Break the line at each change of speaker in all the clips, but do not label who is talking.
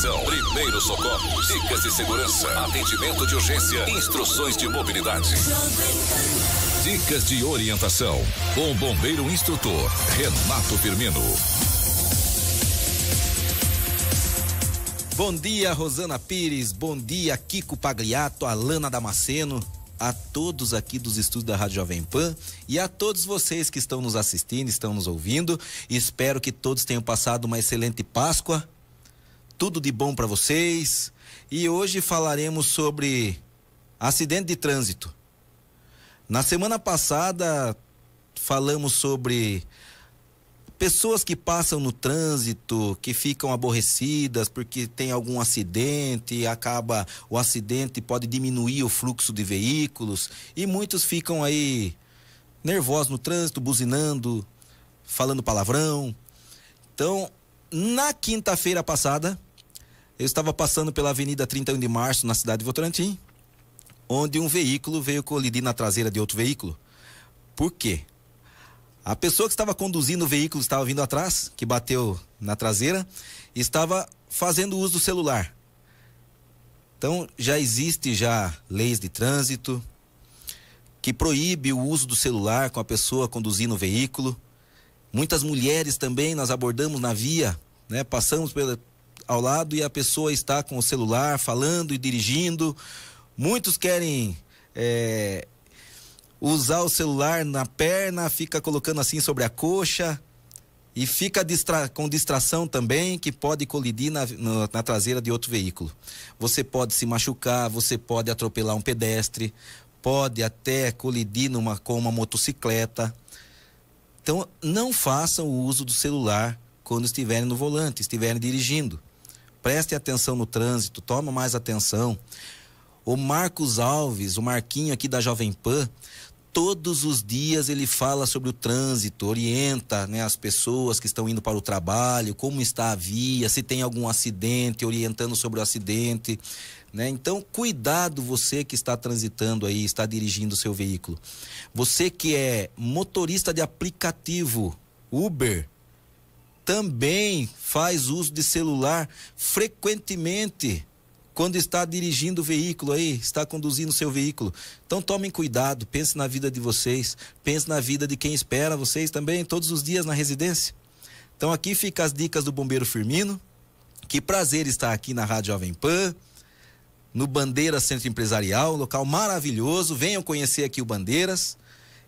Primeiro primeiros socorros, dicas de segurança, atendimento de urgência, instruções de mobilidade. Dicas de orientação com o bombeiro instrutor Renato Firmino. Bom dia, Rosana Pires. Bom dia, Kiko Pagliato, Alana Damasceno a todos aqui dos estudos da Rádio Jovem Pan e a todos vocês que estão nos assistindo, estão nos ouvindo. Espero que todos tenham passado uma excelente Páscoa, tudo de bom para vocês. E hoje falaremos sobre acidente de trânsito. Na semana passada falamos sobre pessoas que passam no trânsito, que ficam aborrecidas porque tem algum acidente, acaba o acidente pode diminuir o fluxo de veículos e muitos ficam aí nervosos no trânsito, buzinando, falando palavrão. Então, na quinta-feira passada, eu estava passando pela Avenida 31 de Março, na cidade de Votorantim, onde um veículo veio colidir na traseira de outro veículo. Por quê? A pessoa que estava conduzindo o veículo, estava vindo atrás, que bateu na traseira, estava fazendo uso do celular. Então, já existe já leis de trânsito que proíbe o uso do celular com a pessoa conduzindo o veículo. Muitas mulheres também nós abordamos na via, né? Passamos pela, ao lado e a pessoa está com o celular falando e dirigindo. Muitos querem é, usar o celular na perna, fica colocando assim sobre a coxa e fica distra com distração também que pode colidir na, na, na traseira de outro veículo. Você pode se machucar, você pode atropelar um pedestre, pode até colidir numa, com uma motocicleta. Então, não façam o uso do celular quando estiverem no volante, estiverem dirigindo. Preste atenção no trânsito, toma mais atenção. O Marcos Alves, o Marquinho aqui da Jovem Pan, todos os dias ele fala sobre o trânsito, orienta né, as pessoas que estão indo para o trabalho, como está a via, se tem algum acidente, orientando sobre o acidente. Né? Então, cuidado você que está transitando aí, está dirigindo o seu veículo. Você que é motorista de aplicativo, Uber, também faz uso de celular frequentemente quando está dirigindo o veículo aí, está conduzindo o seu veículo. Então tomem cuidado, pense na vida de vocês, pense na vida de quem espera vocês também todos os dias na residência. Então aqui fica as dicas do bombeiro Firmino. Que prazer estar aqui na Rádio Jovem Pan, no Bandeiras Centro Empresarial, um local maravilhoso. Venham conhecer aqui o Bandeiras.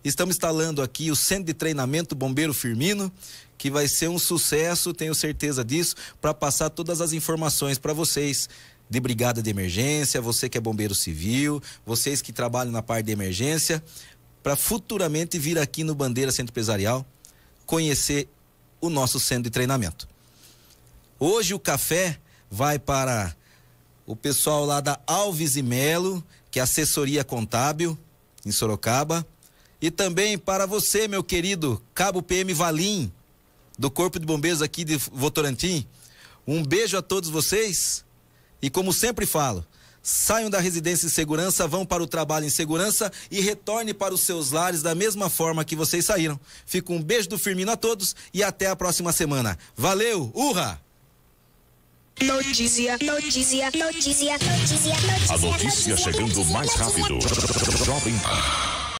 Estamos instalando aqui o Centro de Treinamento Bombeiro Firmino, que vai ser um sucesso, tenho certeza disso, para passar todas as informações para vocês de brigada de emergência, você que é bombeiro civil, vocês que trabalham na parte de emergência, para futuramente vir aqui no Bandeira Centro Empresarial conhecer o nosso centro de treinamento. Hoje o café vai para o pessoal lá da Alves e Melo, que é assessoria contábil em Sorocaba. E também para você, meu querido Cabo PM Valim, do Corpo de Bombeiros aqui de Votorantim. Um beijo a todos vocês. E como sempre falo, saiam da residência em segurança, vão para o trabalho em segurança e retorne para os seus lares da mesma forma que vocês saíram. Fico um beijo do Firmino a todos e até a próxima semana. Valeu, urra! Notícia, notícia, notícia, notícia, notícia. A notícia chegando mais rápido. Jovem Pan.